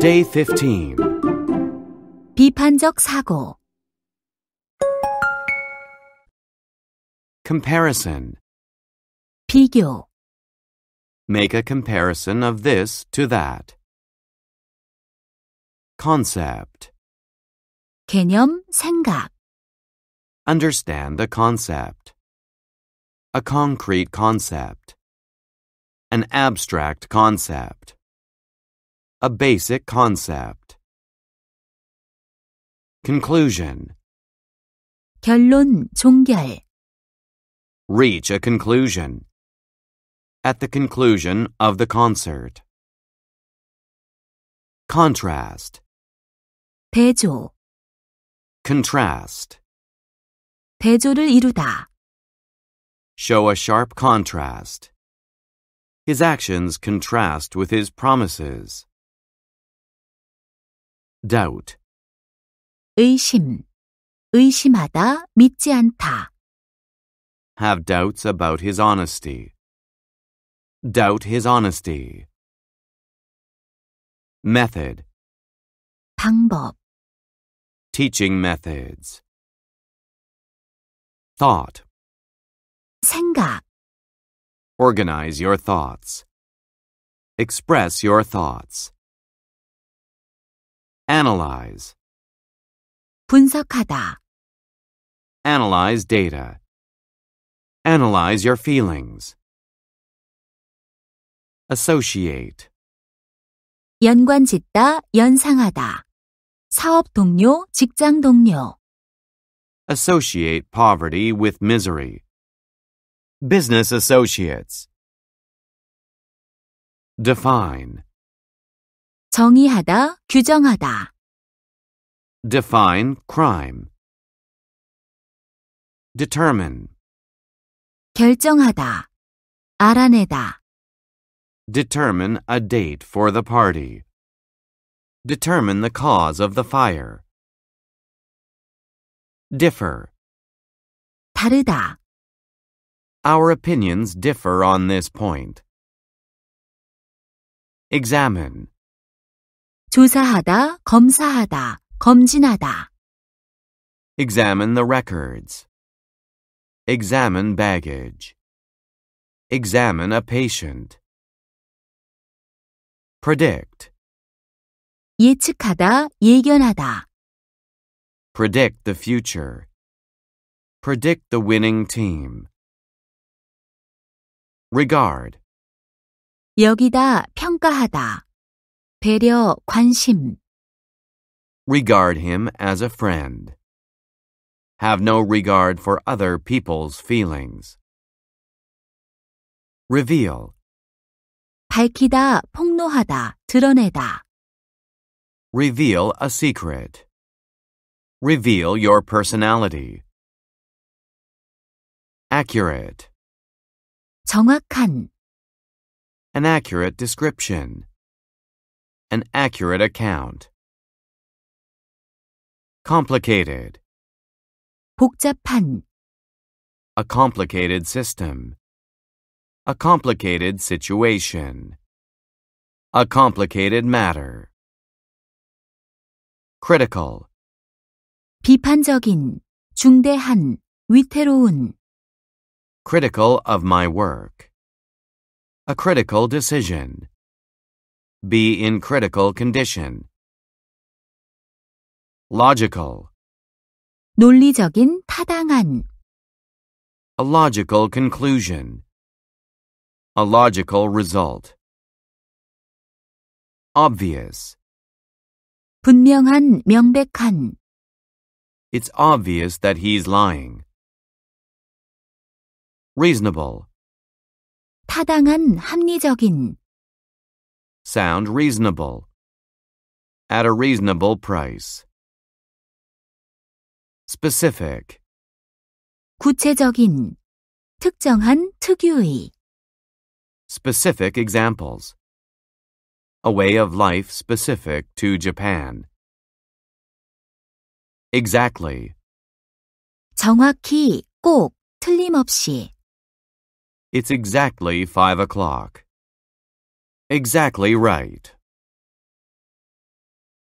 Day 15. 비판적 사고 Comparison. 비교 Make a comparison of this to that. Concept. 개념, 생각 Understand a concept. A concrete concept. An abstract concept. A basic concept. Conclusion. 결론 종결. Reach a conclusion. At the conclusion of the concert. Contrast. 배조. Contrast. 배조를 이루다. Show a sharp contrast. His actions contrast with his promises doubt. 의심, 의심하다, 믿지 않다. Have doubts about his honesty. Doubt his honesty. Method. 방법. Teaching methods. Thought. 생각. Organize your thoughts. Express your thoughts. Analyze. 분석하다. Analyze data. Analyze your feelings. Associate. 연관짓다, 연상하다. 사업 동료, 직장 동료. Associate poverty with misery. Business associates. Define. 정의하다, 규정하다. Define crime. Determine. 결정하다, 알아내다. Determine a date for the party. Determine the cause of the fire. Differ. 다르다. Our opinions differ on this point. Examine. 조사하다, 검사하다, 검진하다. Examine the records. Examine baggage. Examine a patient. Predict. 예측하다, 예견하다. Predict the future. Predict the winning team. Regard. 여기다, 평가하다. 배려, 관심. Regard him as a friend. Have no regard for other people's feelings. Reveal. 밝히다, 폭로하다, 드러내다. Reveal a secret. Reveal your personality. Accurate. 정확한. An accurate description an accurate account. Complicated. 복잡한. A complicated system. A complicated situation. A complicated matter. Critical. 비판적인, 중대한, 위태로운. Critical of my work. A critical decision. Be in critical condition. Logical. 논리적인 타당한. A logical conclusion. A logical result. Obvious. 분명한, 명백한. It's obvious that he's lying. Reasonable. 타당한, 합리적인 sound reasonable. At a reasonable price. specific. 구체적인, 특정한, 특유의. specific examples. A way of life specific to Japan. Exactly. 정확히, 꼭, 틀림없이. It's exactly five o'clock. Exactly right.